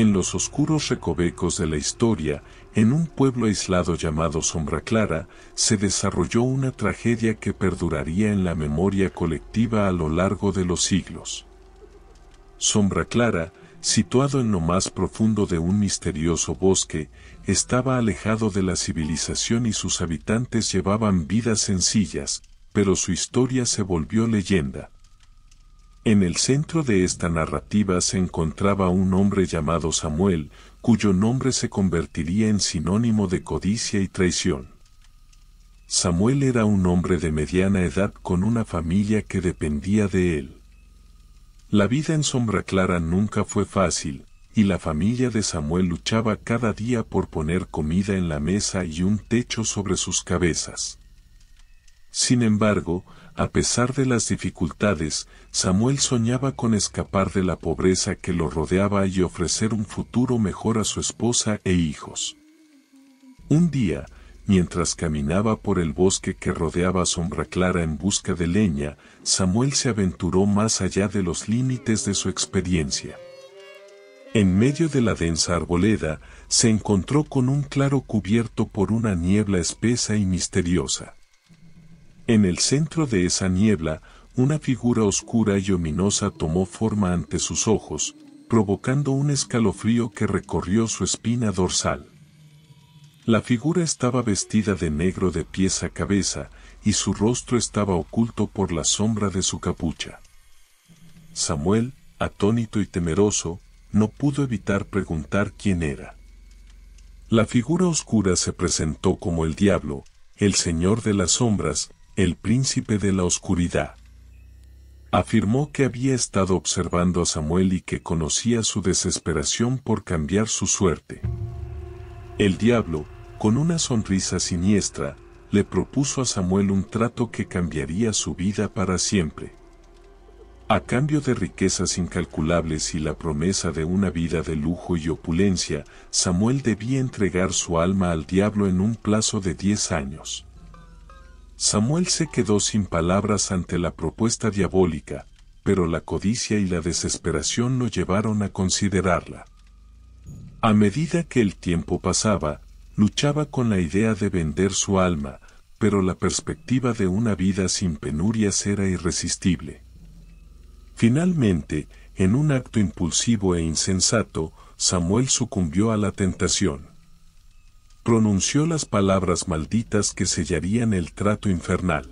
En los oscuros recovecos de la historia, en un pueblo aislado llamado Sombra Clara, se desarrolló una tragedia que perduraría en la memoria colectiva a lo largo de los siglos. Sombra Clara, situado en lo más profundo de un misterioso bosque, estaba alejado de la civilización y sus habitantes llevaban vidas sencillas, pero su historia se volvió leyenda. En el centro de esta narrativa se encontraba un hombre llamado Samuel, cuyo nombre se convertiría en sinónimo de codicia y traición. Samuel era un hombre de mediana edad con una familia que dependía de él. La vida en Sombra Clara nunca fue fácil, y la familia de Samuel luchaba cada día por poner comida en la mesa y un techo sobre sus cabezas. Sin embargo, a pesar de las dificultades, Samuel soñaba con escapar de la pobreza que lo rodeaba y ofrecer un futuro mejor a su esposa e hijos. Un día, mientras caminaba por el bosque que rodeaba Sombra Clara en busca de leña, Samuel se aventuró más allá de los límites de su experiencia. En medio de la densa arboleda, se encontró con un claro cubierto por una niebla espesa y misteriosa. En el centro de esa niebla, una figura oscura y ominosa tomó forma ante sus ojos, provocando un escalofrío que recorrió su espina dorsal. La figura estaba vestida de negro de pies a cabeza, y su rostro estaba oculto por la sombra de su capucha. Samuel, atónito y temeroso, no pudo evitar preguntar quién era. La figura oscura se presentó como el diablo, el señor de las sombras, el príncipe de la oscuridad. Afirmó que había estado observando a Samuel y que conocía su desesperación por cambiar su suerte. El diablo, con una sonrisa siniestra, le propuso a Samuel un trato que cambiaría su vida para siempre. A cambio de riquezas incalculables y la promesa de una vida de lujo y opulencia, Samuel debía entregar su alma al diablo en un plazo de diez años. Samuel se quedó sin palabras ante la propuesta diabólica, pero la codicia y la desesperación lo llevaron a considerarla. A medida que el tiempo pasaba, luchaba con la idea de vender su alma, pero la perspectiva de una vida sin penurias era irresistible. Finalmente, en un acto impulsivo e insensato, Samuel sucumbió a la tentación pronunció las palabras malditas que sellarían el trato infernal.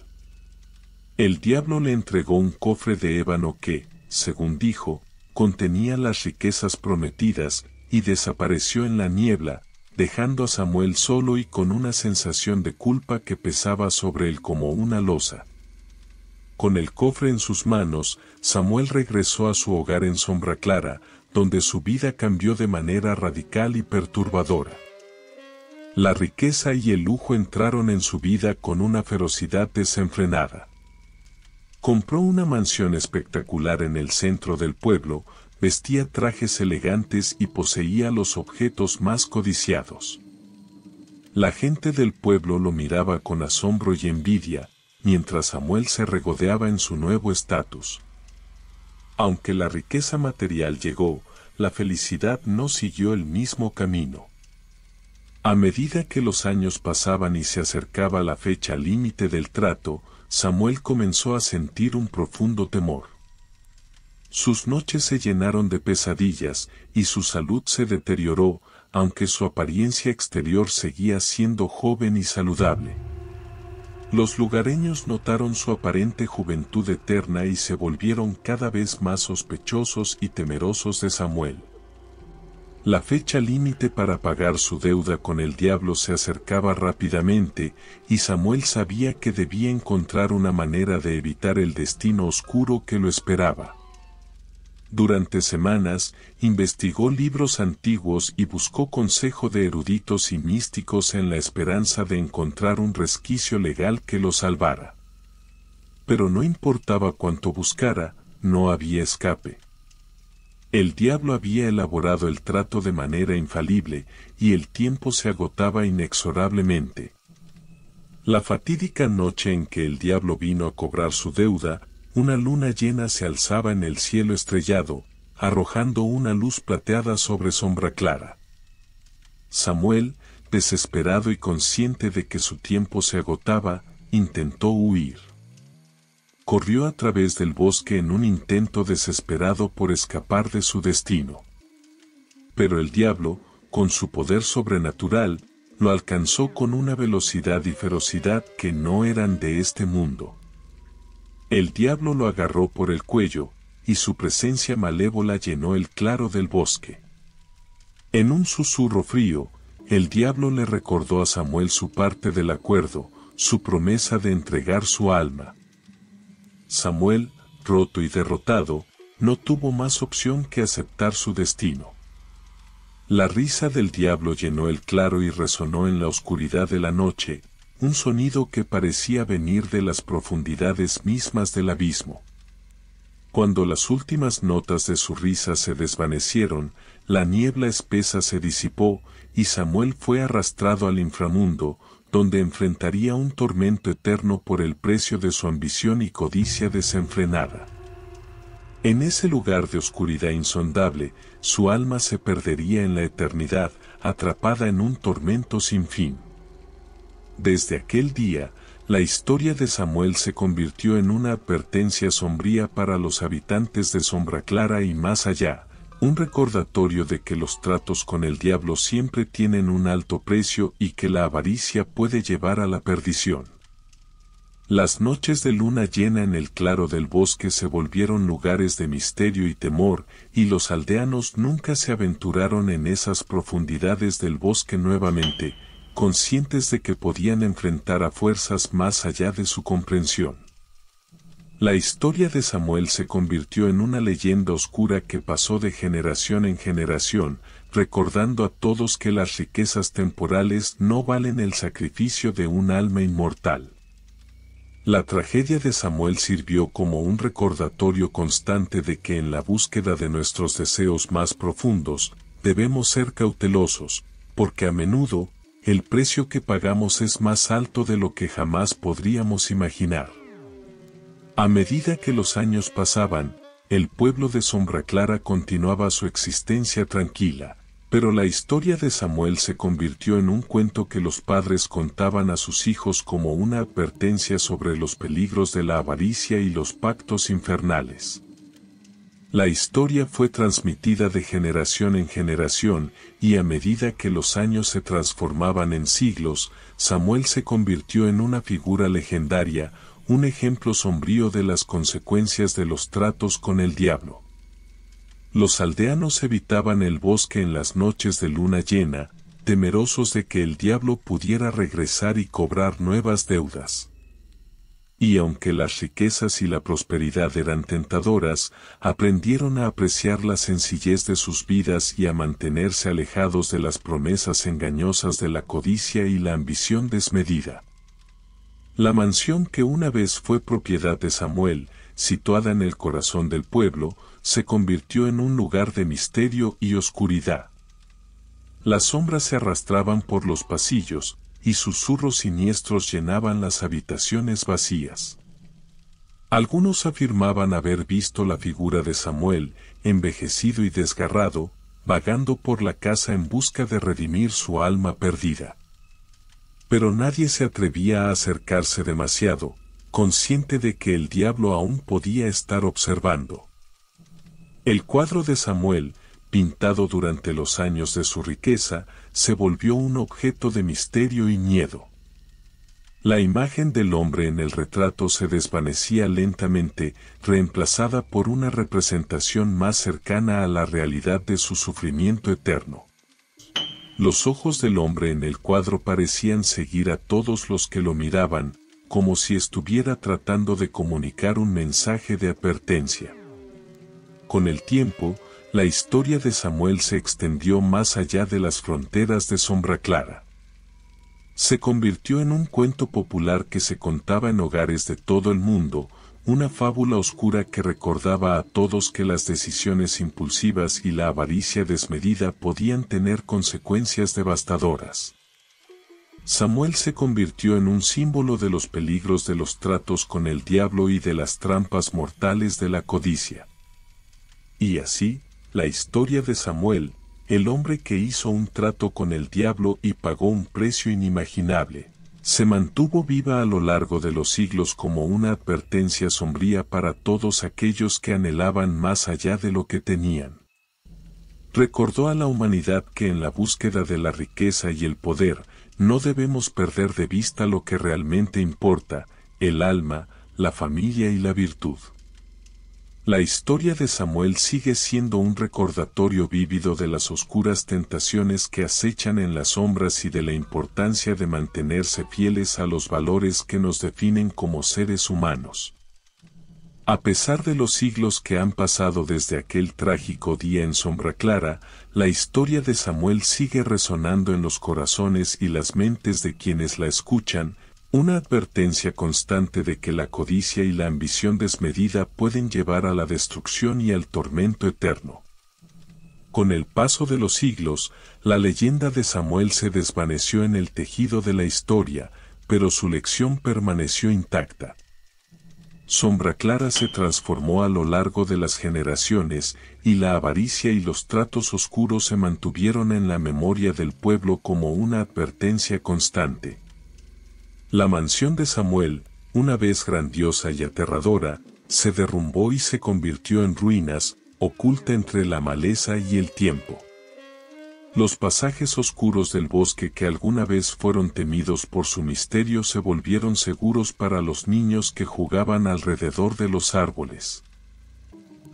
El diablo le entregó un cofre de ébano que, según dijo, contenía las riquezas prometidas, y desapareció en la niebla, dejando a Samuel solo y con una sensación de culpa que pesaba sobre él como una losa. Con el cofre en sus manos, Samuel regresó a su hogar en Sombra Clara, donde su vida cambió de manera radical y perturbadora. La riqueza y el lujo entraron en su vida con una ferocidad desenfrenada. Compró una mansión espectacular en el centro del pueblo, vestía trajes elegantes y poseía los objetos más codiciados. La gente del pueblo lo miraba con asombro y envidia, mientras Samuel se regodeaba en su nuevo estatus. Aunque la riqueza material llegó, la felicidad no siguió el mismo camino. A medida que los años pasaban y se acercaba la fecha límite del trato, Samuel comenzó a sentir un profundo temor. Sus noches se llenaron de pesadillas y su salud se deterioró, aunque su apariencia exterior seguía siendo joven y saludable. Los lugareños notaron su aparente juventud eterna y se volvieron cada vez más sospechosos y temerosos de Samuel. La fecha límite para pagar su deuda con el diablo se acercaba rápidamente, y Samuel sabía que debía encontrar una manera de evitar el destino oscuro que lo esperaba. Durante semanas, investigó libros antiguos y buscó consejo de eruditos y místicos en la esperanza de encontrar un resquicio legal que lo salvara. Pero no importaba cuánto buscara, no había escape. El diablo había elaborado el trato de manera infalible, y el tiempo se agotaba inexorablemente. La fatídica noche en que el diablo vino a cobrar su deuda, una luna llena se alzaba en el cielo estrellado, arrojando una luz plateada sobre sombra clara. Samuel, desesperado y consciente de que su tiempo se agotaba, intentó huir corrió a través del bosque en un intento desesperado por escapar de su destino. Pero el diablo, con su poder sobrenatural, lo alcanzó con una velocidad y ferocidad que no eran de este mundo. El diablo lo agarró por el cuello, y su presencia malévola llenó el claro del bosque. En un susurro frío, el diablo le recordó a Samuel su parte del acuerdo, su promesa de entregar su alma. Samuel, roto y derrotado, no tuvo más opción que aceptar su destino. La risa del diablo llenó el claro y resonó en la oscuridad de la noche, un sonido que parecía venir de las profundidades mismas del abismo. Cuando las últimas notas de su risa se desvanecieron, la niebla espesa se disipó y Samuel fue arrastrado al inframundo, donde enfrentaría un tormento eterno por el precio de su ambición y codicia desenfrenada. En ese lugar de oscuridad insondable, su alma se perdería en la eternidad, atrapada en un tormento sin fin. Desde aquel día, la historia de Samuel se convirtió en una advertencia sombría para los habitantes de Sombra Clara y más allá, un recordatorio de que los tratos con el diablo siempre tienen un alto precio y que la avaricia puede llevar a la perdición. Las noches de luna llena en el claro del bosque se volvieron lugares de misterio y temor, y los aldeanos nunca se aventuraron en esas profundidades del bosque nuevamente, conscientes de que podían enfrentar a fuerzas más allá de su comprensión. La historia de Samuel se convirtió en una leyenda oscura que pasó de generación en generación, recordando a todos que las riquezas temporales no valen el sacrificio de un alma inmortal. La tragedia de Samuel sirvió como un recordatorio constante de que en la búsqueda de nuestros deseos más profundos, debemos ser cautelosos, porque a menudo, el precio que pagamos es más alto de lo que jamás podríamos imaginar. A medida que los años pasaban, el pueblo de Sombra Clara continuaba su existencia tranquila, pero la historia de Samuel se convirtió en un cuento que los padres contaban a sus hijos como una advertencia sobre los peligros de la avaricia y los pactos infernales. La historia fue transmitida de generación en generación, y a medida que los años se transformaban en siglos, Samuel se convirtió en una figura legendaria, un ejemplo sombrío de las consecuencias de los tratos con el diablo. Los aldeanos evitaban el bosque en las noches de luna llena, temerosos de que el diablo pudiera regresar y cobrar nuevas deudas. Y aunque las riquezas y la prosperidad eran tentadoras, aprendieron a apreciar la sencillez de sus vidas y a mantenerse alejados de las promesas engañosas de la codicia y la ambición desmedida. La mansión que una vez fue propiedad de Samuel, situada en el corazón del pueblo, se convirtió en un lugar de misterio y oscuridad. Las sombras se arrastraban por los pasillos, y susurros siniestros llenaban las habitaciones vacías. Algunos afirmaban haber visto la figura de Samuel, envejecido y desgarrado, vagando por la casa en busca de redimir su alma perdida. Pero nadie se atrevía a acercarse demasiado, consciente de que el diablo aún podía estar observando. El cuadro de Samuel, pintado durante los años de su riqueza, se volvió un objeto de misterio y miedo. La imagen del hombre en el retrato se desvanecía lentamente, reemplazada por una representación más cercana a la realidad de su sufrimiento eterno. Los ojos del hombre en el cuadro parecían seguir a todos los que lo miraban, como si estuviera tratando de comunicar un mensaje de advertencia. Con el tiempo, la historia de Samuel se extendió más allá de las fronteras de Sombra Clara. Se convirtió en un cuento popular que se contaba en hogares de todo el mundo, una fábula oscura que recordaba a todos que las decisiones impulsivas y la avaricia desmedida podían tener consecuencias devastadoras. Samuel se convirtió en un símbolo de los peligros de los tratos con el diablo y de las trampas mortales de la codicia. Y así, la historia de Samuel, el hombre que hizo un trato con el diablo y pagó un precio inimaginable, se mantuvo viva a lo largo de los siglos como una advertencia sombría para todos aquellos que anhelaban más allá de lo que tenían. Recordó a la humanidad que en la búsqueda de la riqueza y el poder no debemos perder de vista lo que realmente importa, el alma, la familia y la virtud. La historia de Samuel sigue siendo un recordatorio vívido de las oscuras tentaciones que acechan en las sombras y de la importancia de mantenerse fieles a los valores que nos definen como seres humanos. A pesar de los siglos que han pasado desde aquel trágico día en Sombra Clara, la historia de Samuel sigue resonando en los corazones y las mentes de quienes la escuchan, una advertencia constante de que la codicia y la ambición desmedida pueden llevar a la destrucción y al tormento eterno. Con el paso de los siglos, la leyenda de Samuel se desvaneció en el tejido de la historia, pero su lección permaneció intacta. Sombra Clara se transformó a lo largo de las generaciones y la avaricia y los tratos oscuros se mantuvieron en la memoria del pueblo como una advertencia constante. La mansión de Samuel, una vez grandiosa y aterradora, se derrumbó y se convirtió en ruinas, oculta entre la maleza y el tiempo. Los pasajes oscuros del bosque que alguna vez fueron temidos por su misterio se volvieron seguros para los niños que jugaban alrededor de los árboles.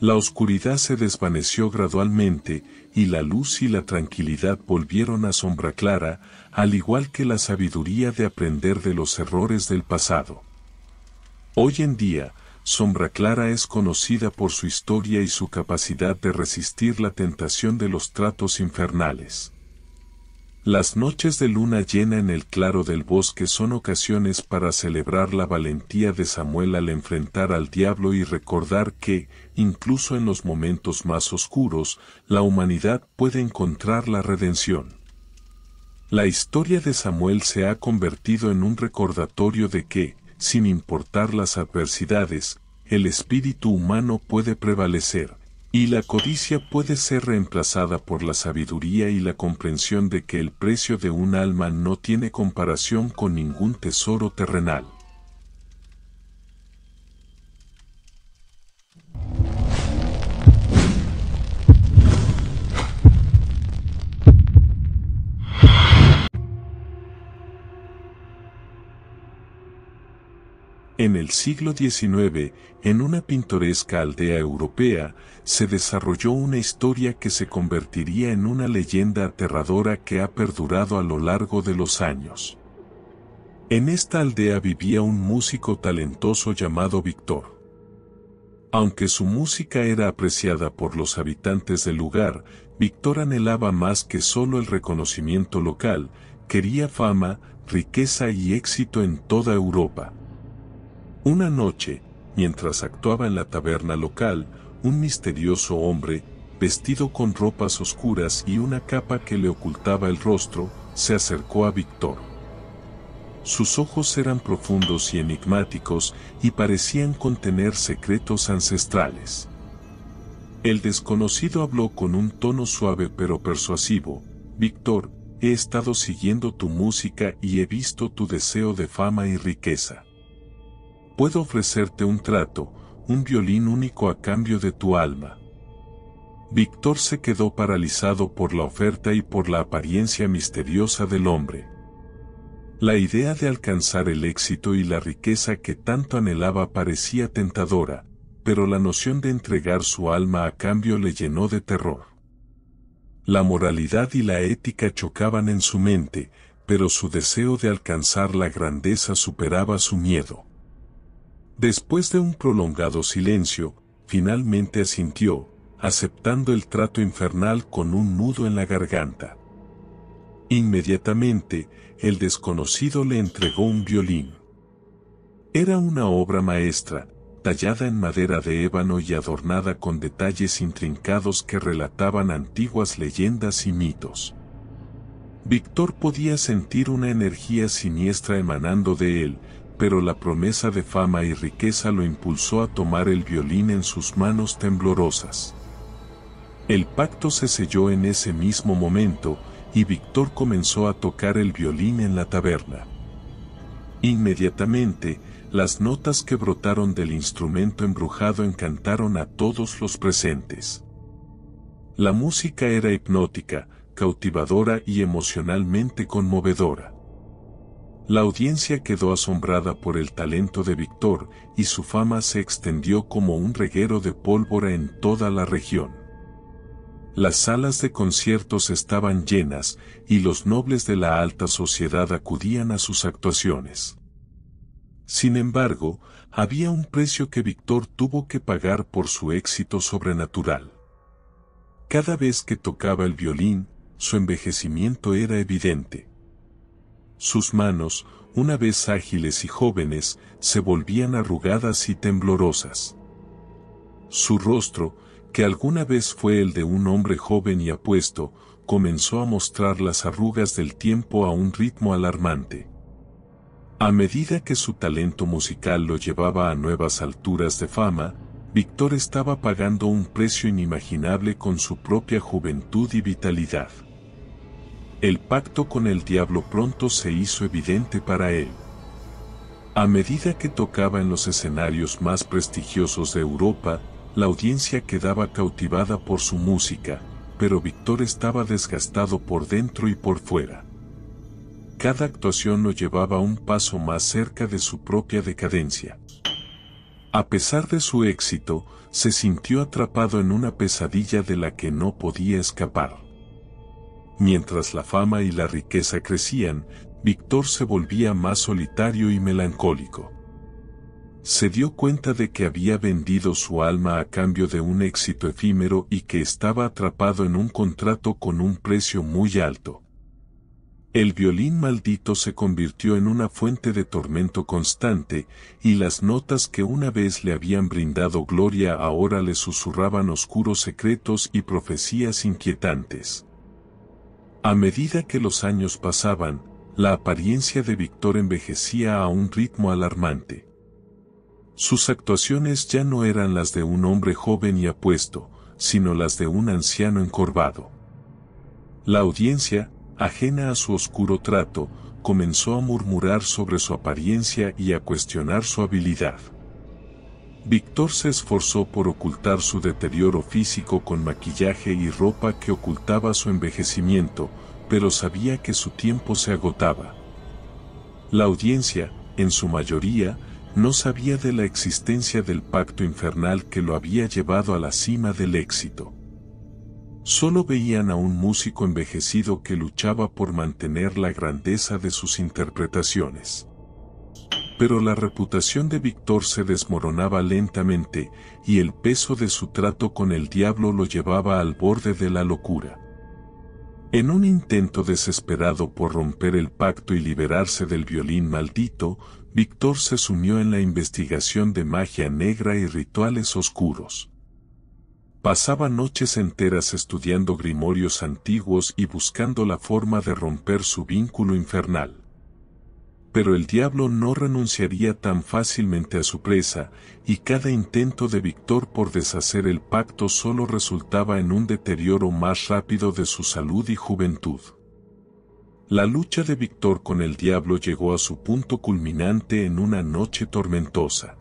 La oscuridad se desvaneció gradualmente y la luz y la tranquilidad volvieron a sombra clara, al igual que la sabiduría de aprender de los errores del pasado. Hoy en día, Sombra Clara es conocida por su historia y su capacidad de resistir la tentación de los tratos infernales. Las noches de luna llena en el claro del bosque son ocasiones para celebrar la valentía de Samuel al enfrentar al diablo y recordar que, incluso en los momentos más oscuros, la humanidad puede encontrar la redención. La historia de Samuel se ha convertido en un recordatorio de que, sin importar las adversidades, el espíritu humano puede prevalecer, y la codicia puede ser reemplazada por la sabiduría y la comprensión de que el precio de un alma no tiene comparación con ningún tesoro terrenal. En el siglo XIX, en una pintoresca aldea europea, se desarrolló una historia que se convertiría en una leyenda aterradora que ha perdurado a lo largo de los años. En esta aldea vivía un músico talentoso llamado Víctor. Aunque su música era apreciada por los habitantes del lugar, Víctor anhelaba más que solo el reconocimiento local, quería fama, riqueza y éxito en toda Europa. Una noche, mientras actuaba en la taberna local, un misterioso hombre, vestido con ropas oscuras y una capa que le ocultaba el rostro, se acercó a Víctor. Sus ojos eran profundos y enigmáticos y parecían contener secretos ancestrales. El desconocido habló con un tono suave pero persuasivo, Víctor, he estado siguiendo tu música y he visto tu deseo de fama y riqueza. Puedo ofrecerte un trato, un violín único a cambio de tu alma. Víctor se quedó paralizado por la oferta y por la apariencia misteriosa del hombre. La idea de alcanzar el éxito y la riqueza que tanto anhelaba parecía tentadora, pero la noción de entregar su alma a cambio le llenó de terror. La moralidad y la ética chocaban en su mente, pero su deseo de alcanzar la grandeza superaba su miedo. Después de un prolongado silencio, finalmente asintió, aceptando el trato infernal con un nudo en la garganta. Inmediatamente, el desconocido le entregó un violín. Era una obra maestra, tallada en madera de ébano y adornada con detalles intrincados que relataban antiguas leyendas y mitos. Víctor podía sentir una energía siniestra emanando de él, pero la promesa de fama y riqueza lo impulsó a tomar el violín en sus manos temblorosas. El pacto se selló en ese mismo momento, y Víctor comenzó a tocar el violín en la taberna. Inmediatamente, las notas que brotaron del instrumento embrujado encantaron a todos los presentes. La música era hipnótica, cautivadora y emocionalmente conmovedora. La audiencia quedó asombrada por el talento de Víctor y su fama se extendió como un reguero de pólvora en toda la región. Las salas de conciertos estaban llenas y los nobles de la alta sociedad acudían a sus actuaciones. Sin embargo, había un precio que Víctor tuvo que pagar por su éxito sobrenatural. Cada vez que tocaba el violín, su envejecimiento era evidente sus manos, una vez ágiles y jóvenes, se volvían arrugadas y temblorosas. Su rostro, que alguna vez fue el de un hombre joven y apuesto, comenzó a mostrar las arrugas del tiempo a un ritmo alarmante. A medida que su talento musical lo llevaba a nuevas alturas de fama, Víctor estaba pagando un precio inimaginable con su propia juventud y vitalidad. El pacto con el diablo pronto se hizo evidente para él. A medida que tocaba en los escenarios más prestigiosos de Europa, la audiencia quedaba cautivada por su música, pero Víctor estaba desgastado por dentro y por fuera. Cada actuación lo llevaba un paso más cerca de su propia decadencia. A pesar de su éxito, se sintió atrapado en una pesadilla de la que no podía escapar. Mientras la fama y la riqueza crecían, Víctor se volvía más solitario y melancólico. Se dio cuenta de que había vendido su alma a cambio de un éxito efímero y que estaba atrapado en un contrato con un precio muy alto. El violín maldito se convirtió en una fuente de tormento constante, y las notas que una vez le habían brindado gloria ahora le susurraban oscuros secretos y profecías inquietantes. A medida que los años pasaban, la apariencia de Víctor envejecía a un ritmo alarmante. Sus actuaciones ya no eran las de un hombre joven y apuesto, sino las de un anciano encorvado. La audiencia, ajena a su oscuro trato, comenzó a murmurar sobre su apariencia y a cuestionar su habilidad. Víctor se esforzó por ocultar su deterioro físico con maquillaje y ropa que ocultaba su envejecimiento, pero sabía que su tiempo se agotaba. La audiencia, en su mayoría, no sabía de la existencia del pacto infernal que lo había llevado a la cima del éxito. Solo veían a un músico envejecido que luchaba por mantener la grandeza de sus interpretaciones pero la reputación de Víctor se desmoronaba lentamente y el peso de su trato con el diablo lo llevaba al borde de la locura. En un intento desesperado por romper el pacto y liberarse del violín maldito, Víctor se sumió en la investigación de magia negra y rituales oscuros. Pasaba noches enteras estudiando grimorios antiguos y buscando la forma de romper su vínculo infernal. Pero el diablo no renunciaría tan fácilmente a su presa, y cada intento de Víctor por deshacer el pacto solo resultaba en un deterioro más rápido de su salud y juventud. La lucha de Víctor con el diablo llegó a su punto culminante en una noche tormentosa.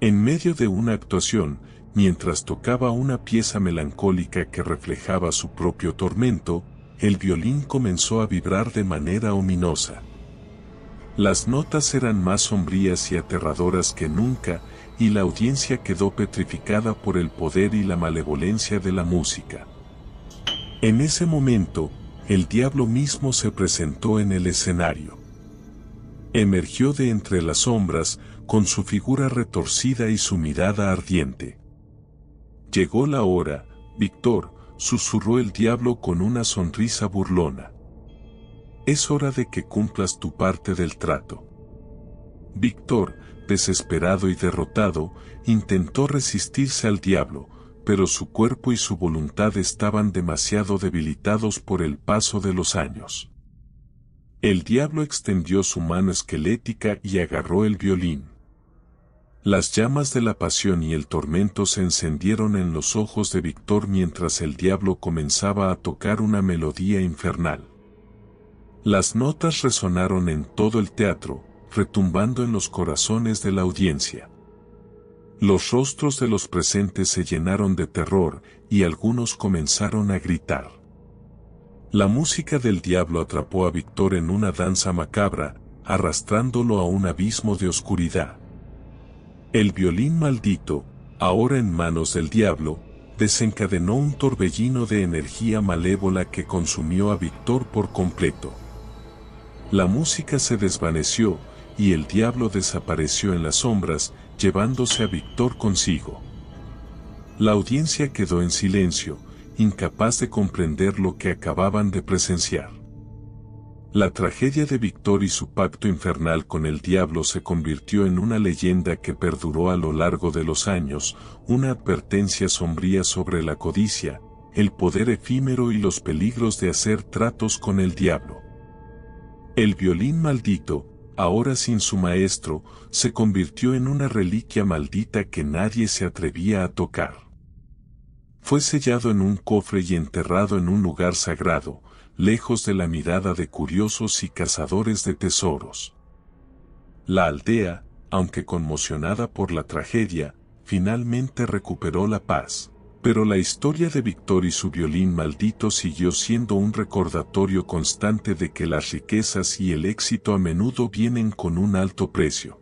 En medio de una actuación, mientras tocaba una pieza melancólica que reflejaba su propio tormento, el violín comenzó a vibrar de manera ominosa. Las notas eran más sombrías y aterradoras que nunca, y la audiencia quedó petrificada por el poder y la malevolencia de la música. En ese momento, el diablo mismo se presentó en el escenario. Emergió de entre las sombras, con su figura retorcida y su mirada ardiente. Llegó la hora, Víctor, susurró el diablo con una sonrisa burlona. Es hora de que cumplas tu parte del trato. Víctor, desesperado y derrotado, intentó resistirse al diablo, pero su cuerpo y su voluntad estaban demasiado debilitados por el paso de los años. El diablo extendió su mano esquelética y agarró el violín. Las llamas de la pasión y el tormento se encendieron en los ojos de Víctor mientras el diablo comenzaba a tocar una melodía infernal. Las notas resonaron en todo el teatro, retumbando en los corazones de la audiencia. Los rostros de los presentes se llenaron de terror y algunos comenzaron a gritar. La música del diablo atrapó a Víctor en una danza macabra, arrastrándolo a un abismo de oscuridad. El violín maldito, ahora en manos del diablo, desencadenó un torbellino de energía malévola que consumió a Víctor por completo. La música se desvaneció, y el diablo desapareció en las sombras, llevándose a Víctor consigo. La audiencia quedó en silencio, incapaz de comprender lo que acababan de presenciar. La tragedia de Víctor y su pacto infernal con el diablo se convirtió en una leyenda que perduró a lo largo de los años, una advertencia sombría sobre la codicia, el poder efímero y los peligros de hacer tratos con el diablo. El violín maldito, ahora sin su maestro, se convirtió en una reliquia maldita que nadie se atrevía a tocar. Fue sellado en un cofre y enterrado en un lugar sagrado, lejos de la mirada de curiosos y cazadores de tesoros. La aldea, aunque conmocionada por la tragedia, finalmente recuperó la paz. Pero la historia de Víctor y su violín maldito siguió siendo un recordatorio constante de que las riquezas y el éxito a menudo vienen con un alto precio.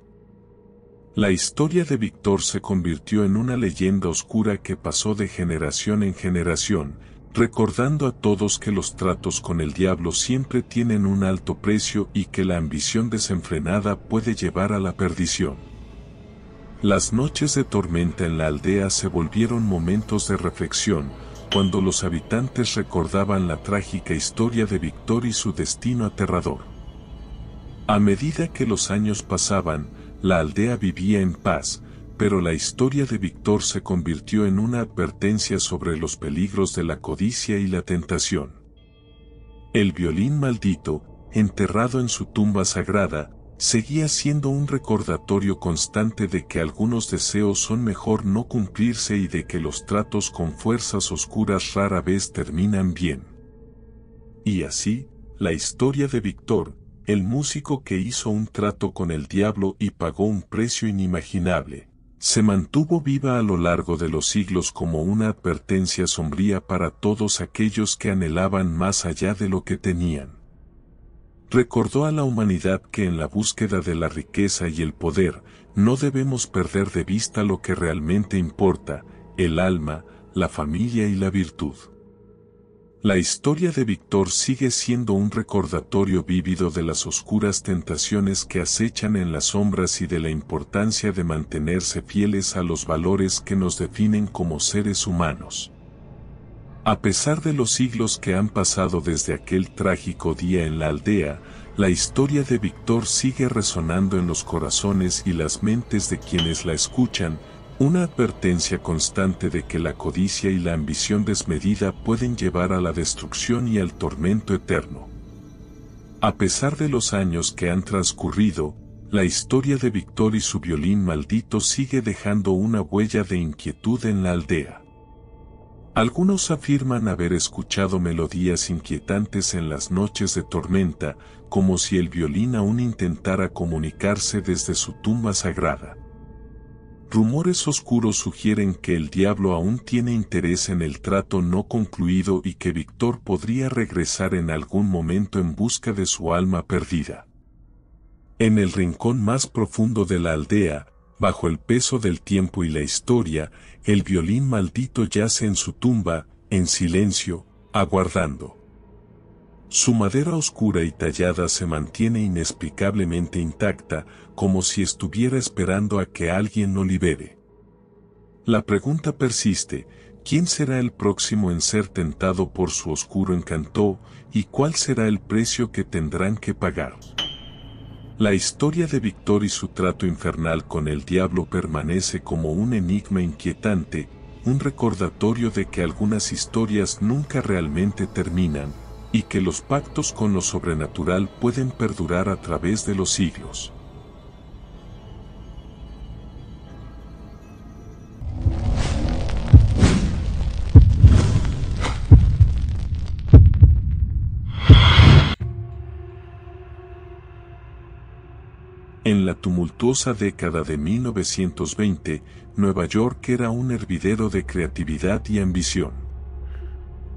La historia de Víctor se convirtió en una leyenda oscura que pasó de generación en generación, recordando a todos que los tratos con el diablo siempre tienen un alto precio y que la ambición desenfrenada puede llevar a la perdición. Las noches de tormenta en la aldea se volvieron momentos de reflexión, cuando los habitantes recordaban la trágica historia de Víctor y su destino aterrador. A medida que los años pasaban, la aldea vivía en paz, pero la historia de Víctor se convirtió en una advertencia sobre los peligros de la codicia y la tentación. El violín maldito, enterrado en su tumba sagrada, seguía siendo un recordatorio constante de que algunos deseos son mejor no cumplirse y de que los tratos con fuerzas oscuras rara vez terminan bien. Y así, la historia de Víctor, el músico que hizo un trato con el diablo y pagó un precio inimaginable, se mantuvo viva a lo largo de los siglos como una advertencia sombría para todos aquellos que anhelaban más allá de lo que tenían recordó a la humanidad que en la búsqueda de la riqueza y el poder, no debemos perder de vista lo que realmente importa, el alma, la familia y la virtud. La historia de Víctor sigue siendo un recordatorio vívido de las oscuras tentaciones que acechan en las sombras y de la importancia de mantenerse fieles a los valores que nos definen como seres humanos. A pesar de los siglos que han pasado desde aquel trágico día en la aldea, la historia de Víctor sigue resonando en los corazones y las mentes de quienes la escuchan, una advertencia constante de que la codicia y la ambición desmedida pueden llevar a la destrucción y al tormento eterno. A pesar de los años que han transcurrido, la historia de Víctor y su violín maldito sigue dejando una huella de inquietud en la aldea. Algunos afirman haber escuchado melodías inquietantes en las noches de tormenta, como si el violín aún intentara comunicarse desde su tumba sagrada. Rumores oscuros sugieren que el diablo aún tiene interés en el trato no concluido y que Víctor podría regresar en algún momento en busca de su alma perdida. En el rincón más profundo de la aldea, bajo el peso del tiempo y la historia, el violín maldito yace en su tumba, en silencio, aguardando. Su madera oscura y tallada se mantiene inexplicablemente intacta, como si estuviera esperando a que alguien lo libere. La pregunta persiste, ¿quién será el próximo en ser tentado por su oscuro encanto y cuál será el precio que tendrán que pagar? La historia de Víctor y su trato infernal con el diablo permanece como un enigma inquietante, un recordatorio de que algunas historias nunca realmente terminan, y que los pactos con lo sobrenatural pueden perdurar a través de los siglos. En la tumultuosa década de 1920, Nueva York era un hervidero de creatividad y ambición.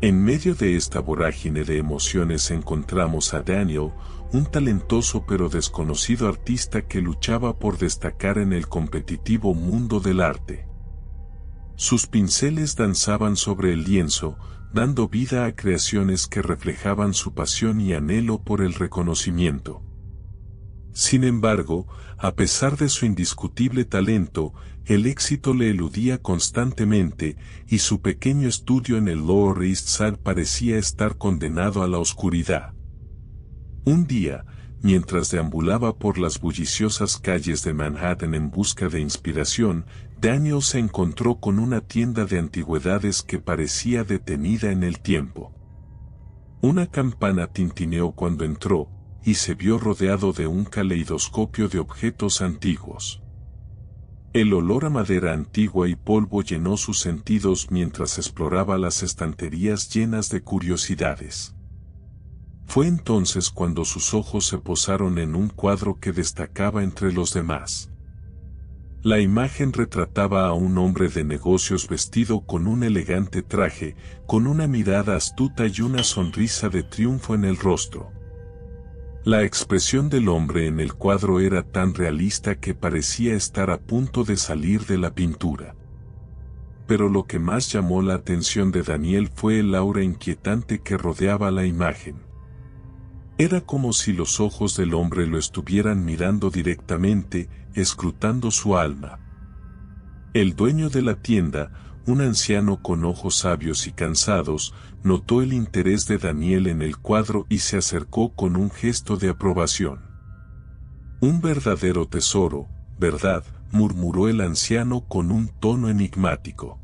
En medio de esta vorágine de emociones encontramos a Daniel, un talentoso pero desconocido artista que luchaba por destacar en el competitivo mundo del arte. Sus pinceles danzaban sobre el lienzo, dando vida a creaciones que reflejaban su pasión y anhelo por el reconocimiento. Sin embargo, a pesar de su indiscutible talento, el éxito le eludía constantemente y su pequeño estudio en el Lower East Side parecía estar condenado a la oscuridad. Un día, mientras deambulaba por las bulliciosas calles de Manhattan en busca de inspiración, Daniel se encontró con una tienda de antigüedades que parecía detenida en el tiempo. Una campana tintineó cuando entró, y se vio rodeado de un caleidoscopio de objetos antiguos. El olor a madera antigua y polvo llenó sus sentidos mientras exploraba las estanterías llenas de curiosidades. Fue entonces cuando sus ojos se posaron en un cuadro que destacaba entre los demás. La imagen retrataba a un hombre de negocios vestido con un elegante traje, con una mirada astuta y una sonrisa de triunfo en el rostro. La expresión del hombre en el cuadro era tan realista que parecía estar a punto de salir de la pintura. Pero lo que más llamó la atención de Daniel fue el aura inquietante que rodeaba la imagen. Era como si los ojos del hombre lo estuvieran mirando directamente, escrutando su alma. El dueño de la tienda, un anciano con ojos sabios y cansados, notó el interés de Daniel en el cuadro y se acercó con un gesto de aprobación. Un verdadero tesoro, ¿verdad? murmuró el anciano con un tono enigmático.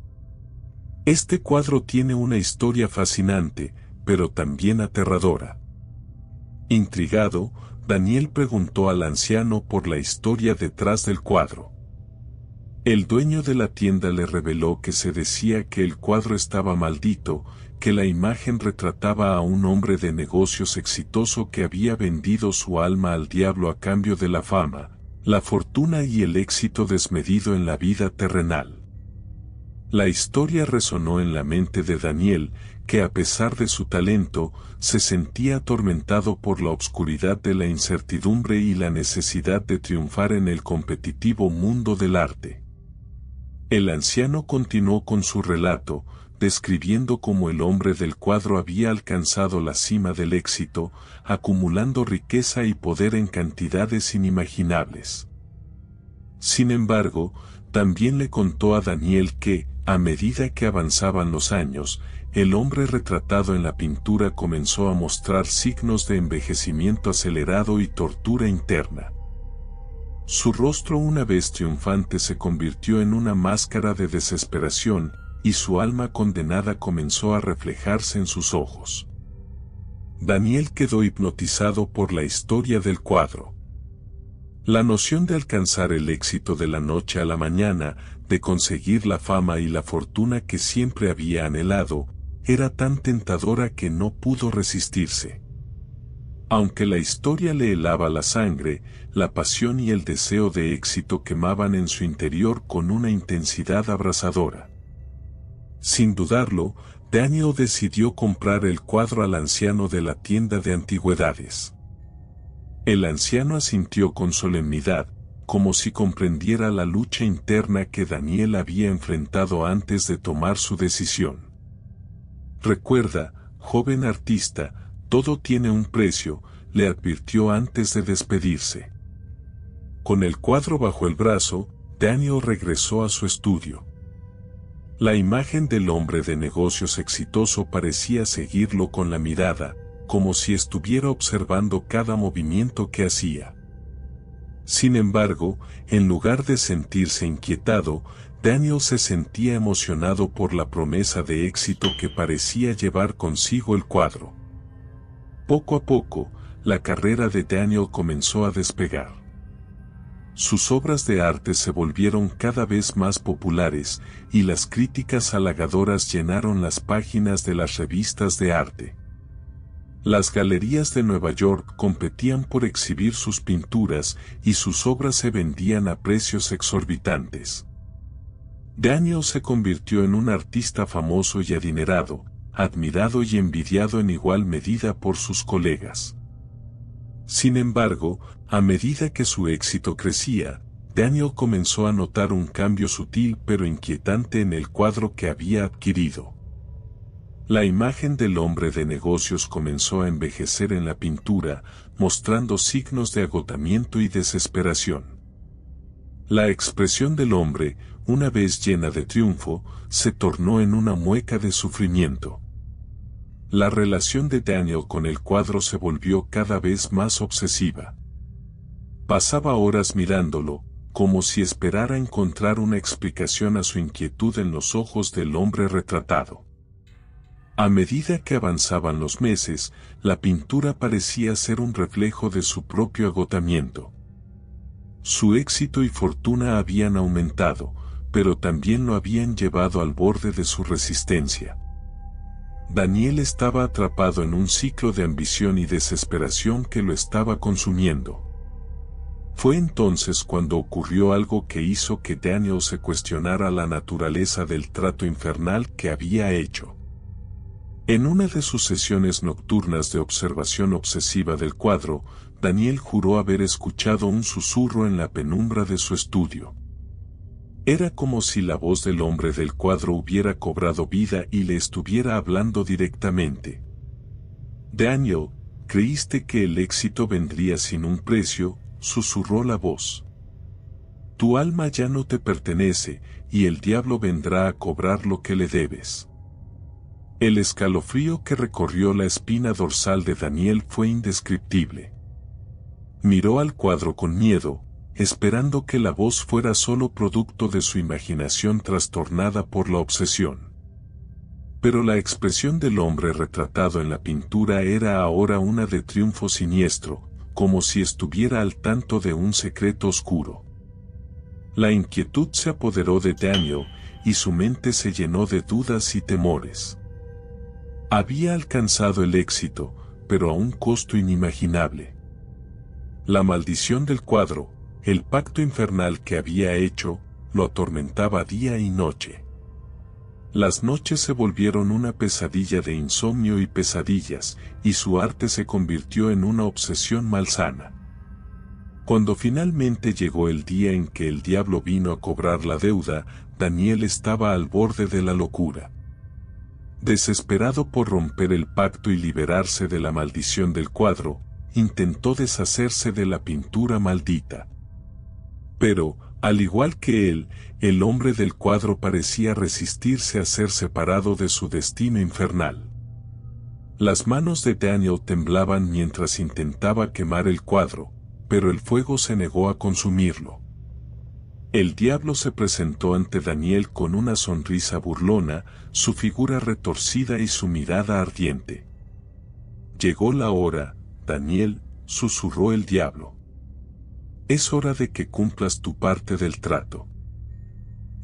Este cuadro tiene una historia fascinante, pero también aterradora. Intrigado, Daniel preguntó al anciano por la historia detrás del cuadro. El dueño de la tienda le reveló que se decía que el cuadro estaba maldito, que la imagen retrataba a un hombre de negocios exitoso que había vendido su alma al diablo a cambio de la fama, la fortuna y el éxito desmedido en la vida terrenal. La historia resonó en la mente de Daniel, que a pesar de su talento, se sentía atormentado por la oscuridad de la incertidumbre y la necesidad de triunfar en el competitivo mundo del arte. El anciano continuó con su relato, describiendo cómo el hombre del cuadro había alcanzado la cima del éxito, acumulando riqueza y poder en cantidades inimaginables. Sin embargo, también le contó a Daniel que, a medida que avanzaban los años, el hombre retratado en la pintura comenzó a mostrar signos de envejecimiento acelerado y tortura interna. Su rostro una vez triunfante se convirtió en una máscara de desesperación, y su alma condenada comenzó a reflejarse en sus ojos. Daniel quedó hipnotizado por la historia del cuadro. La noción de alcanzar el éxito de la noche a la mañana, de conseguir la fama y la fortuna que siempre había anhelado, era tan tentadora que no pudo resistirse. Aunque la historia le helaba la sangre, la pasión y el deseo de éxito quemaban en su interior con una intensidad abrasadora. Sin dudarlo, Daniel decidió comprar el cuadro al anciano de la tienda de antigüedades. El anciano asintió con solemnidad, como si comprendiera la lucha interna que Daniel había enfrentado antes de tomar su decisión. Recuerda, joven artista, todo tiene un precio, le advirtió antes de despedirse. Con el cuadro bajo el brazo, Daniel regresó a su estudio. La imagen del hombre de negocios exitoso parecía seguirlo con la mirada, como si estuviera observando cada movimiento que hacía. Sin embargo, en lugar de sentirse inquietado, Daniel se sentía emocionado por la promesa de éxito que parecía llevar consigo el cuadro. Poco a poco, la carrera de Daniel comenzó a despegar. Sus obras de arte se volvieron cada vez más populares y las críticas halagadoras llenaron las páginas de las revistas de arte. Las galerías de Nueva York competían por exhibir sus pinturas y sus obras se vendían a precios exorbitantes. Daniel se convirtió en un artista famoso y adinerado, admirado y envidiado en igual medida por sus colegas. Sin embargo, a medida que su éxito crecía, Daniel comenzó a notar un cambio sutil pero inquietante en el cuadro que había adquirido. La imagen del hombre de negocios comenzó a envejecer en la pintura, mostrando signos de agotamiento y desesperación. La expresión del hombre, una vez llena de triunfo, se tornó en una mueca de sufrimiento. La relación de Daniel con el cuadro se volvió cada vez más obsesiva. Pasaba horas mirándolo, como si esperara encontrar una explicación a su inquietud en los ojos del hombre retratado. A medida que avanzaban los meses, la pintura parecía ser un reflejo de su propio agotamiento. Su éxito y fortuna habían aumentado, pero también lo habían llevado al borde de su resistencia. Daniel estaba atrapado en un ciclo de ambición y desesperación que lo estaba consumiendo. Fue entonces cuando ocurrió algo que hizo que Daniel se cuestionara la naturaleza del trato infernal que había hecho. En una de sus sesiones nocturnas de observación obsesiva del cuadro, Daniel juró haber escuchado un susurro en la penumbra de su estudio. Era como si la voz del hombre del cuadro hubiera cobrado vida y le estuviera hablando directamente. Daniel, creíste que el éxito vendría sin un precio, susurró la voz. Tu alma ya no te pertenece, y el diablo vendrá a cobrar lo que le debes. El escalofrío que recorrió la espina dorsal de Daniel fue indescriptible. Miró al cuadro con miedo, esperando que la voz fuera solo producto de su imaginación trastornada por la obsesión. Pero la expresión del hombre retratado en la pintura era ahora una de triunfo siniestro, como si estuviera al tanto de un secreto oscuro. La inquietud se apoderó de Daniel, y su mente se llenó de dudas y temores. Había alcanzado el éxito, pero a un costo inimaginable. La maldición del cuadro, el pacto infernal que había hecho lo atormentaba día y noche. Las noches se volvieron una pesadilla de insomnio y pesadillas, y su arte se convirtió en una obsesión malsana. Cuando finalmente llegó el día en que el diablo vino a cobrar la deuda, Daniel estaba al borde de la locura. Desesperado por romper el pacto y liberarse de la maldición del cuadro, intentó deshacerse de la pintura maldita. Pero, al igual que él, el hombre del cuadro parecía resistirse a ser separado de su destino infernal. Las manos de Daniel temblaban mientras intentaba quemar el cuadro, pero el fuego se negó a consumirlo. El diablo se presentó ante Daniel con una sonrisa burlona, su figura retorcida y su mirada ardiente. Llegó la hora, Daniel, susurró el diablo. Es hora de que cumplas tu parte del trato.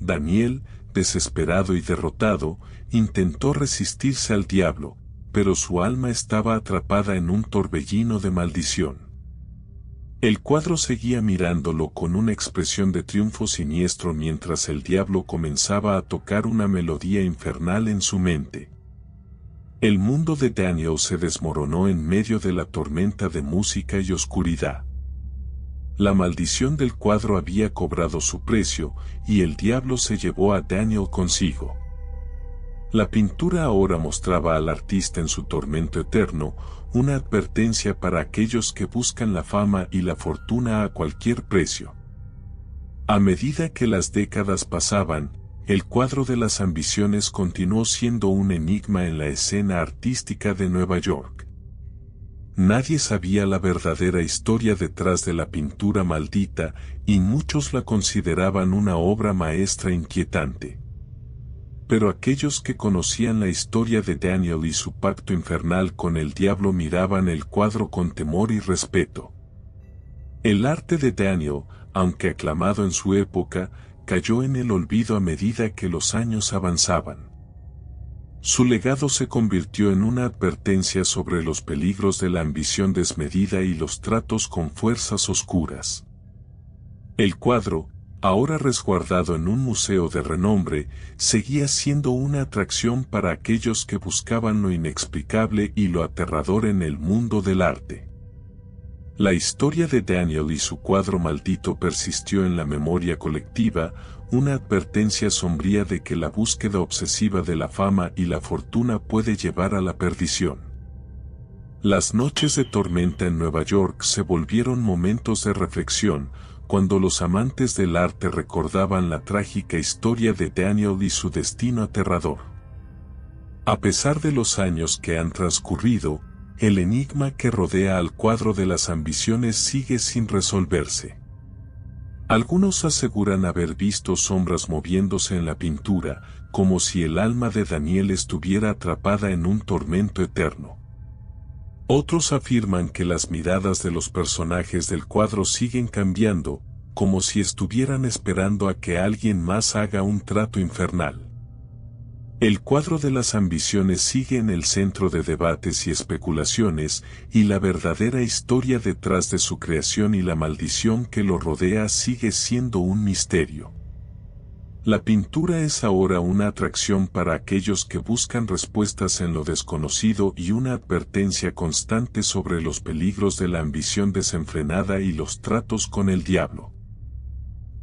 Daniel, desesperado y derrotado, intentó resistirse al diablo, pero su alma estaba atrapada en un torbellino de maldición. El cuadro seguía mirándolo con una expresión de triunfo siniestro mientras el diablo comenzaba a tocar una melodía infernal en su mente. El mundo de Daniel se desmoronó en medio de la tormenta de música y oscuridad. La maldición del cuadro había cobrado su precio y el diablo se llevó a Daniel consigo. La pintura ahora mostraba al artista en su tormento eterno, una advertencia para aquellos que buscan la fama y la fortuna a cualquier precio. A medida que las décadas pasaban, el cuadro de las ambiciones continuó siendo un enigma en la escena artística de Nueva York. Nadie sabía la verdadera historia detrás de la pintura maldita y muchos la consideraban una obra maestra inquietante. Pero aquellos que conocían la historia de Daniel y su pacto infernal con el diablo miraban el cuadro con temor y respeto. El arte de Daniel, aunque aclamado en su época, cayó en el olvido a medida que los años avanzaban. Su legado se convirtió en una advertencia sobre los peligros de la ambición desmedida y los tratos con fuerzas oscuras. El cuadro, ahora resguardado en un museo de renombre, seguía siendo una atracción para aquellos que buscaban lo inexplicable y lo aterrador en el mundo del arte. La historia de Daniel y su cuadro maldito persistió en la memoria colectiva, una advertencia sombría de que la búsqueda obsesiva de la fama y la fortuna puede llevar a la perdición. Las noches de tormenta en Nueva York se volvieron momentos de reflexión, cuando los amantes del arte recordaban la trágica historia de Daniel y su destino aterrador. A pesar de los años que han transcurrido, el enigma que rodea al cuadro de las ambiciones sigue sin resolverse. Algunos aseguran haber visto sombras moviéndose en la pintura, como si el alma de Daniel estuviera atrapada en un tormento eterno. Otros afirman que las miradas de los personajes del cuadro siguen cambiando, como si estuvieran esperando a que alguien más haga un trato infernal. El cuadro de las ambiciones sigue en el centro de debates y especulaciones, y la verdadera historia detrás de su creación y la maldición que lo rodea sigue siendo un misterio. La pintura es ahora una atracción para aquellos que buscan respuestas en lo desconocido y una advertencia constante sobre los peligros de la ambición desenfrenada y los tratos con el diablo.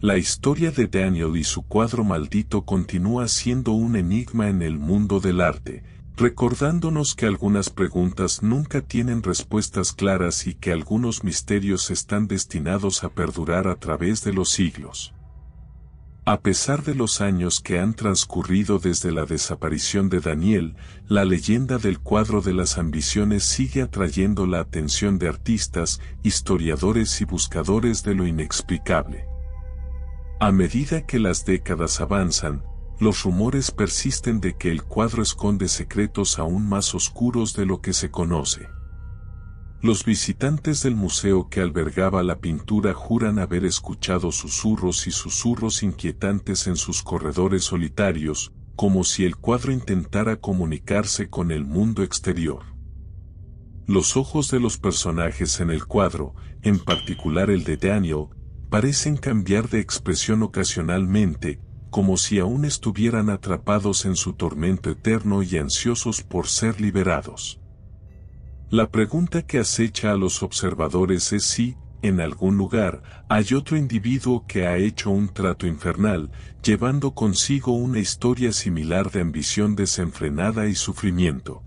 La historia de Daniel y su cuadro maldito continúa siendo un enigma en el mundo del arte, recordándonos que algunas preguntas nunca tienen respuestas claras y que algunos misterios están destinados a perdurar a través de los siglos. A pesar de los años que han transcurrido desde la desaparición de Daniel, la leyenda del cuadro de las ambiciones sigue atrayendo la atención de artistas, historiadores y buscadores de lo inexplicable. A medida que las décadas avanzan, los rumores persisten de que el cuadro esconde secretos aún más oscuros de lo que se conoce. Los visitantes del museo que albergaba la pintura juran haber escuchado susurros y susurros inquietantes en sus corredores solitarios, como si el cuadro intentara comunicarse con el mundo exterior. Los ojos de los personajes en el cuadro, en particular el de Daniel, parecen cambiar de expresión ocasionalmente, como si aún estuvieran atrapados en su tormento eterno y ansiosos por ser liberados. La pregunta que acecha a los observadores es si, en algún lugar, hay otro individuo que ha hecho un trato infernal, llevando consigo una historia similar de ambición desenfrenada y sufrimiento.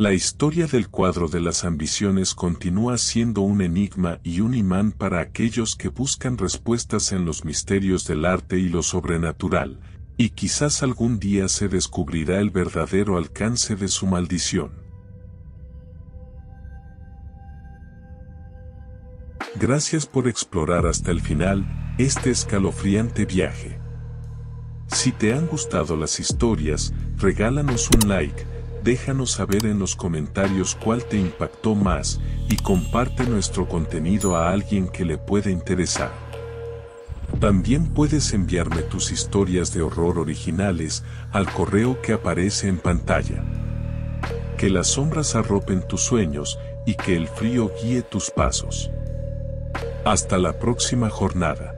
La historia del cuadro de las ambiciones continúa siendo un enigma y un imán para aquellos que buscan respuestas en los misterios del arte y lo sobrenatural, y quizás algún día se descubrirá el verdadero alcance de su maldición. Gracias por explorar hasta el final este escalofriante viaje. Si te han gustado las historias, regálanos un like, Déjanos saber en los comentarios cuál te impactó más y comparte nuestro contenido a alguien que le pueda interesar. También puedes enviarme tus historias de horror originales al correo que aparece en pantalla. Que las sombras arropen tus sueños y que el frío guíe tus pasos. Hasta la próxima jornada.